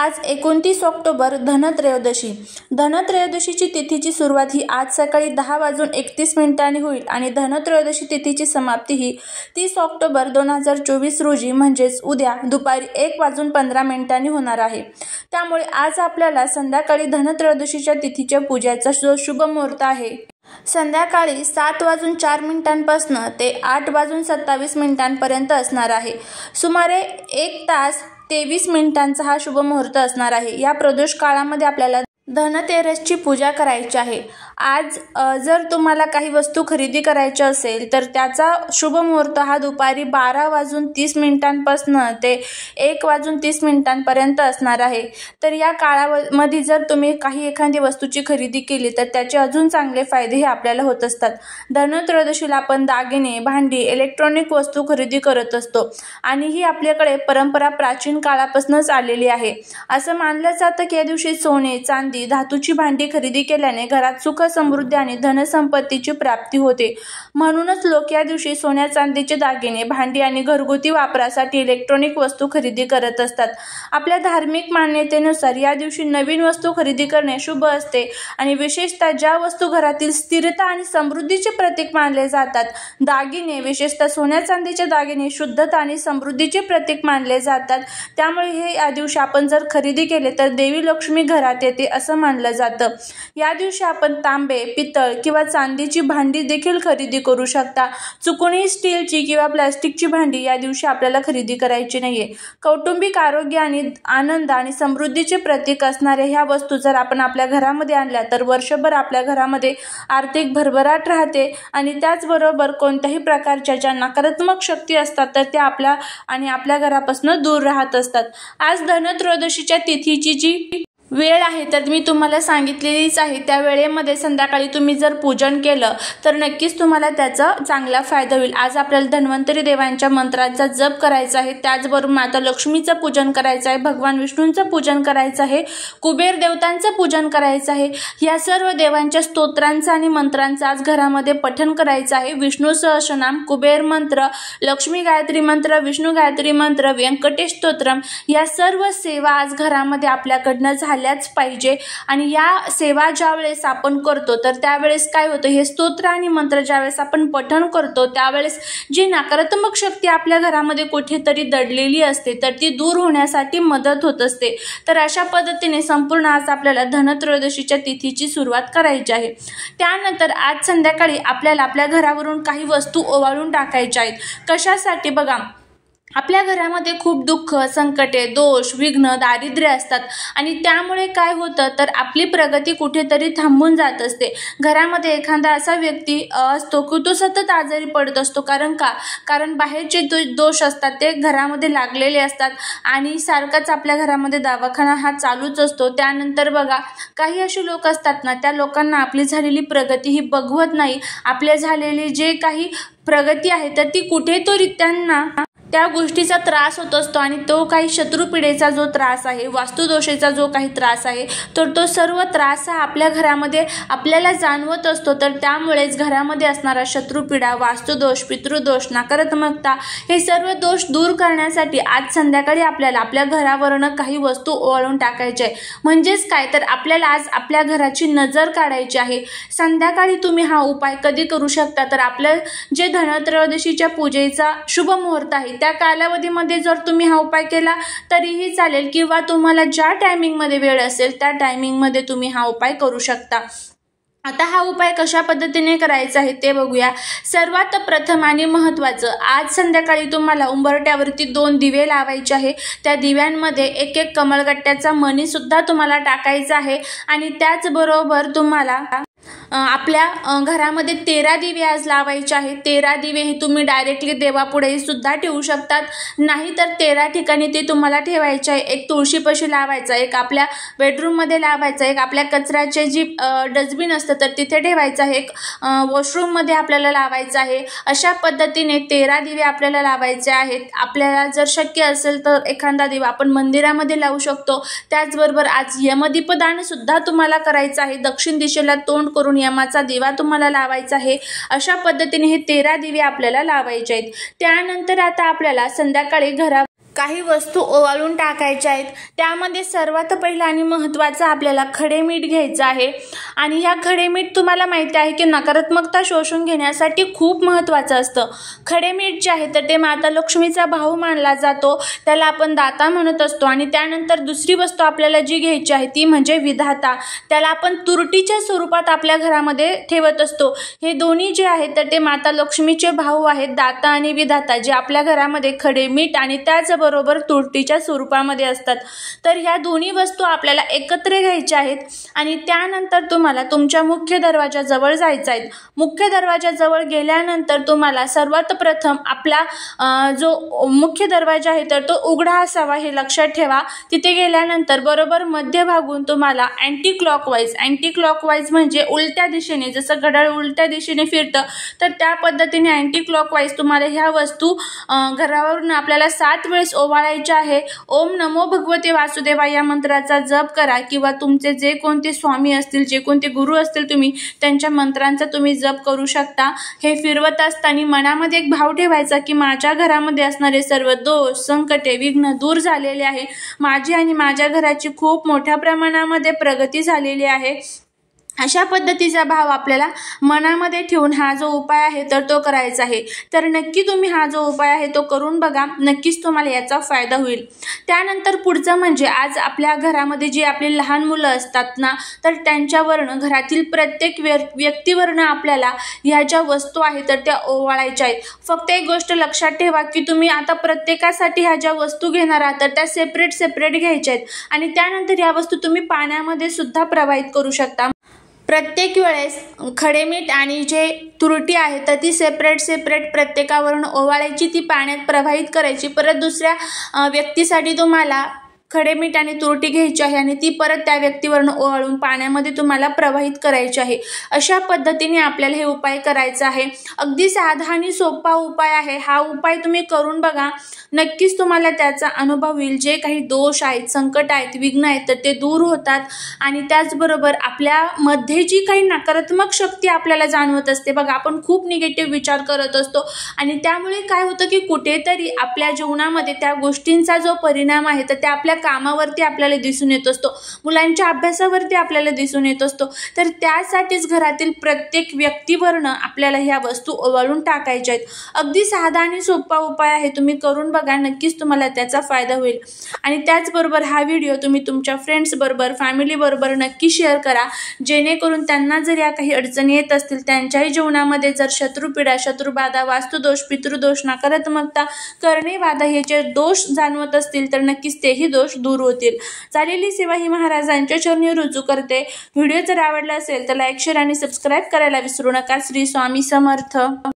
आज एकोणतीस ऑक्टोबर धनत्रयोदशी धनत्रयोदशीची तिथीची सुरुवात ही आज सकाळी दहा वाजून एकतीस मिनिटांनी होईल आणि धनत्रयोदशी तिथीची समाप्ती ही तीस ऑक्टोबर दोन हजार चोवीस रोजी म्हणजेच उद्या दुपारी एक वाजून पंधरा मिनिटांनी होणार आहे त्यामुळे आज आपल्याला संध्याकाळी धनत्रयोदशीच्या तिथीच्या पूजेचा जो शुभ मुहूर्त आहे संध्याकाळी सात वाजून चार मिनिटांपासनं ते आठ वाजून सत्तावीस मिनिटांपर्यंत असणार आहे सुमारे एक तास तेवीस मिनिटांचा हा शुभ मुहूर्त असणार आहे या प्रदोष काळामध्ये आपल्याला धनतेरसची पूजा करायची आहे आज जर तुम्हाला काही वस्तू खरेदी करायच्या असेल तर त्याचा शुभ मुहूर्त हा दुपारी बारा वाजून तीस मिनिटांपासून ते एक वाजून तीस मिनिटांपर्यंत असणार आहे तर या काळामध्ये जर तुम्ही काही एखादी वस्तूची खरेदी केली तर त्याचे अजून चांगले फायदेही आपल्याला होत असतात धनत्रयोदशीला आपण दागिने भांडी इलेक्ट्रॉनिक वस्तू खरेदी करत असतो आणि ही आपल्याकडे परंपरा प्राचीन काळापासूनच आलेली आहे असं मानलं जातं की या दिवशी सोने चांदी धातूची भांडी खरेदी केल्याने घरात सुख समृद्धी आणि धनसंपत्तीची प्राप्ती होते म्हणूनच लोक या दिवशी सोन्या चांदीचे दागिने भांडी आणि घरगुती वापरासाठी इलेक्ट्रॉनिक वस्तू खरेदी करत असतात आपल्या धार्मिक मान्यतेनुसार या दिवशी नवीन वस्तू खरेदी करणे शुभ असते आणि विशेषतः ज्या वस्तू घरातील स्थिरता आणि समृद्धीचे प्रतीक मानले जातात दागिने विशेषतः सोन्या चांदीचे दागिने शुद्धता आणि समृद्धीचे प्रतीक मानले जातात त्यामुळे हे या दिवशी आपण जर खरेदी केले तर देवी लक्ष्मी घरात येते असं मानलं जातं या दिवशी आपण ताम तांबे पितळ किंवा चांदीची भांडी देखील खरेदी करू शकता चुकूनही स्टीलची किंवा प्लॅस्टिकची भांडी या दिवशी आपल्याला खरेदी करायची नाहीये कौटुंबिक आरोग्य आणि आनंद आणि समृद्धीचे प्रतीक असणाऱ्या ह्या वस्तू जर आपण आपल्या घरामध्ये आणल्या तर वर्षभर आपल्या घरामध्ये आर्थिक भरभराट राहते आणि त्याचबरोबर कोणत्याही प्रकारच्या ज्या नकारात्मक शक्ती असतात तर त्या आपल्या आणि आपल्या घरापासून दूर राहत असतात आज धनत्रयोदशीच्या तिथीची जी वेळ आहे तर मी तुम्हाला सांगितलेलीच आहे त्या वेळेमध्ये संध्याकाळी तुम्ही जर पूजन केलं तर नक्कीच तुम्हाला त्याचा चांगला फायदा होईल आज आपल्याला धन्वंतरी देवांच्या मंत्रांचा जप करायचा आहे त्याचबरोबर माता लक्ष्मीचं पूजन करायचं आहे भगवान विष्णूंचं पूजन करायचं आहे कुबेर देवतांचं पूजन करायचं आहे या सर्व देवांच्या स्तोत्रांचं आणि मंत्रांचं आज घरामध्ये पठन करायचं आहे विष्णू सहसनाम कुबेर मंत्र लक्ष्मी गायत्री मंत्र विष्णू गायत्री मंत्र व्यंकटेश स्तोत्रम या सर्व सेवा आज घरामध्ये आपल्याकडनं झाल्या झाल्याच पाहिजे आणि या सेवा ज्या वेळेस आपण करतो तर त्यावेळेस काय होतं हे स्तोत्र आणि मंत्र ज्यावेळेस आपण पठण करतो त्यावेळेस जी नकारात्मक शक्ती आपल्या घरामध्ये कुठेतरी दडलेली असते तर ती दूर होण्यासाठी मदत होत असते तर अशा पद्धतीने संपूर्ण आज आपल्याला धनत्रयोदशीच्या तिथीची सुरुवात करायची आहे त्यानंतर आज संध्याकाळी आपल्याला आपल्या घरावरून काही वस्तू ओवाळून टाकायच्या आहेत कशासाठी बघा आपल्या घरामध्ये खूप दुःख संकटे दोष विघ्न दारिद्र्य असतात आणि त्यामुळे काय होतं तर आपली प्रगती कुठेतरी थांबून जात असते घरामध्ये एखादा असा व्यक्ती असतो की तो सतत आजारी पडत असतो कारण का कारण बाहेरचे दो दोष असतात ते घरामध्ये लागलेले असतात आणि सारखाच आपल्या घरामध्ये दवाखाना हा चालूच असतो त्यानंतर बघा काही असे लोक असतात ना त्या लोकांना आपली झालेली प्रगती ही बघवत नाही आपल्या झालेली जे काही प्रगती आहे तर ती कुठेतरी त्यांना त्या गोष्टीचा त्रास होत असतो आणि तो काही शत्रुपिढेचा जो त्रास आहे वास्तुदोषेचा जो काही त्रास आहे तर तो सर्व त्रास हा आपल्या घरामध्ये आपल्याला जाणवत असतो तर त्यामुळेच घरामध्ये असणारा शत्रुपिढा वास्तुदोष पितृदोष नकारात्मकता हे सर्व दोष दूर करण्यासाठी आज संध्याकाळी आपल्याला आपल्या घरावरनं काही वस्तू ओवाळून टाकायची आहे म्हणजेच काय तर आपल्याला आज आपल्या घराची नजर काढायची आहे संध्याकाळी तुम्ही हा उपाय कधी करू शकता तर आपलं जे धनत्रयोदशीच्या पूजेचा शुभ मुहूर्त आहे त्या कालावधीमध्ये जर तुम्ही हा उपाय केला तरीही चालेल किंवा तुम्हाला ज्या टायमिंगमध्ये वेळ असेल त्या टायमिंगमध्ये तुम्ही हा उपाय करू शकता आता हा उपाय कशा पद्धतीने करायचा आहे ते बघूया सर्वात प्रथम आणि महत्त्वाचं आज संध्याकाळी तुम्हाला उंबरट्यावरती दोन दिवे लावायचे आहे त्या दिव्यांमध्ये एक एक कमळगट्ट्याचा मणीसुद्धा तुम्हाला टाकायचा आहे आणि त्याचबरोबर तुम्हाला आपल्या घरामध्ये तेरा दिवे आज लावायचे आहेत तेरा दिवे हे तुम्ही डायरेक्टली देवापुढेही सुद्धा ठेवू शकतात नाही तर तेरा ठिकाणी ते तुम्हाला ठेवायचे आहे एक तुळशीपाशी लावायचा एक आपल्या बेडरूममध्ये लावायचा एक आपल्या कचऱ्याचे जी डस्टबिन असतं तर तिथे ठेवायचं आहे एक वॉशरूममध्ये आपल्याला लावायचं आहे अशा पद्धतीने तेरा दिवे आपल्याला लावायचे आहेत आपल्याला जर शक्य असेल तर एखादा दिवा आपण मंदिरामध्ये लावू शकतो त्याचबरोबर आज यमदीपदानसुद्धा तुम्हाला करायचं आहे दक्षिण दिशेला तोंड करून नियमाचा दिवा तुम्हाला लावायचा आहे अशा पद्धतीने हे तेरा दिवे आपल्याला लावायचे आहेत त्यानंतर आता आपल्याला संध्याकाळी घरा काही वस्तू ओवाळून टाकायच्या आहेत त्यामध्ये सर्वात पहिला आणि महत्त्वाचा आपल्याला खडे मीठ घ्यायचं आहे आणि ह्या खडे मीठ तुम्हाला माहिती आहे की नकारात्मकता शोषून घेण्यासाठी खूप महत्त्वाचं असतं खडे मीठ जे आहे तर ते माता लक्ष्मीचा भाऊ मानला जातो त्याला आपण दाता म्हणत असतो आणि त्यानंतर दुसरी वस्तू आपल्याला जी घ्यायची आहे ती म्हणजे विधाता त्याला आपण तुरटीच्या स्वरूपात आपल्या घरामध्ये ठेवत असतो हे दोन्ही जे आहेत तर ते माता लक्ष्मीचे भाऊ आहेत दाता आणि विधाता जे आपल्या घरामध्ये खडे मीठ आणि त्याचबरोबर बरोबर तुरटीच्या स्वरूपामध्ये असतात तर ह्या दोन्ही वस्तू आपल्याला एकत्र घ्यायच्या आहेत आणि त्यानंतर तुम्हाला तुमच्या मुख्य दरवाजाजवळ जायचं आहे मुख्य दरवाजाजवळ गेल्यानंतर तुम्हाला सर्वात प्रथम आपला जो मुख्य दरवाजा आहे तर तो उघडा असावा हे लक्षात ठेवा तिथे गेल्यानंतर बरोबर मध्यभागून तुम्हाला अँटी क्लॉकवाईज अँटी क्लॉकवाईज म्हणजे उलट्या दिशेने जसं घड्याळ उलट्या दिशेने फिरतं तर त्या पद्धतीने अँटी क्लॉकवाईज तुम्हाला ह्या वस्तू घरावरून आपल्याला सात वेळेस वेळेस ओवाळायचे आहे ओम नमो भगवते वासुदेवा या मंत्राचा जप करा किंवा तुमचे जे कोणते स्वामी असतील जे कोणते गुरु असतील तुम्ही त्यांच्या मंत्रांचा तुम्ही जप करू शकता हे फिरवत असताना मनामध्ये एक भाव ठेवायचा की माझ्या घरामध्ये असणारे सर्व दोष संकटे विघ्न दूर झालेले आहे माझी आणि माझ्या घराची खूप मोठ्या प्रमाणामध्ये प्रगती झालेली आहे अशा पद्धतीचा भाव आपल्याला मनामध्ये ठेवून हा जो उपाय आहे तर तो करायचा आहे तर नक्की तुम्ही हा जो उपाय आहे तो करून बघा नक्कीच तुम्हाला याचा फायदा होईल त्यानंतर पुढचं म्हणजे आज आपल्या घरामध्ये जी आपली लहान मुलं असतात ना तर त्यांच्यावरनं घरातील प्रत्येक व्य व्यक्तीवरनं आपल्याला ह्या ज्या वस्तू आहेत तर त्या ओवाळायच्या आहेत फक्त एक गोष्ट लक्षात ठेवा की तुम्ही आता प्रत्येकासाठी ह्या ज्या वस्तू घेणार आहात तर त्या सेपरेट सेपरेट घ्यायच्या आहेत आणि त्यानंतर या वस्तू तुम्ही पाण्यामध्ये सुद्धा प्रवाहित करू शकता प्रत्येक वेळेस खडेमीठ आणि जे तुरटी आहे तर ती सेपरेट सेपरेट प्रत्येकावरून ओवाळायची ती पाण्यात प्रवाहित करायची परत दुसऱ्या व्यक्तीसाठी तुम्हाला खडे मीठ आणि तुरटी घ्यायची आहे आणि ती परत त्या व्यक्तीवरून ओवाळून पाण्यामध्ये तुम्हाला प्रवाहित करायची आहे अशा पद्धतीने आपल्याला हे उपाय करायचा आहे अगदी साधा आणि सोपा उपाय आहे हा उपाय तुम्ही करून बघा नक्कीच तुम्हाला त्याचा अनुभव येईल जे काही दोष आहेत संकट आहेत विघ्न आहेत तर ते दूर होतात आणि त्याचबरोबर आपल्यामध्ये जी काही नकारात्मक शक्ती आपल्याला जाणवत असते बघा आपण खूप निगेटिव्ह विचार करत असतो आणि त्यामुळे काय होतं की कुठेतरी आपल्या जीवनामध्ये त्या गोष्टींचा जो परिणाम आहे तर त्या आपल्या कामावरती आपल्याला दिसून येत असतो मुलांच्या अभ्यासावरती आपल्याला दिसून येत असतो तर त्यासाठीच घरातील प्रत्येक व्यक्तीवरनं आपल्याला ह्या वस्तू ओवाळून टाकायच्या आहेत अगदी साधा आणि सोपा उपाय आहे तुम्ही करून बघा नक्कीच तुम्हाला त्याचा फायदा होईल आणि त्याचबरोबर हा व्हिडिओ तुम्ही तुमच्या फ्रेंड्सबरोबर फॅमिलीबरोबर नक्की शेअर करा जेणेकरून त्यांना जर या काही अडचणी येत असतील त्यांच्याही जीवनामध्ये जर शत्रुपीडा शत्रुबाधा वास्तुदोष पितृदोष नकारात्मकता बाधा हे जे दोष जाणवत असतील तर नक्कीच तेही दोष दोष दूर होतील झालेली सेवा ही महाराजांच्या चरणी रुजू करते व्हिडिओ जर आवडला असेल तर लाईक शेअर आणि सबस्क्राईब करायला विसरू नका श्री स्वामी समर्थ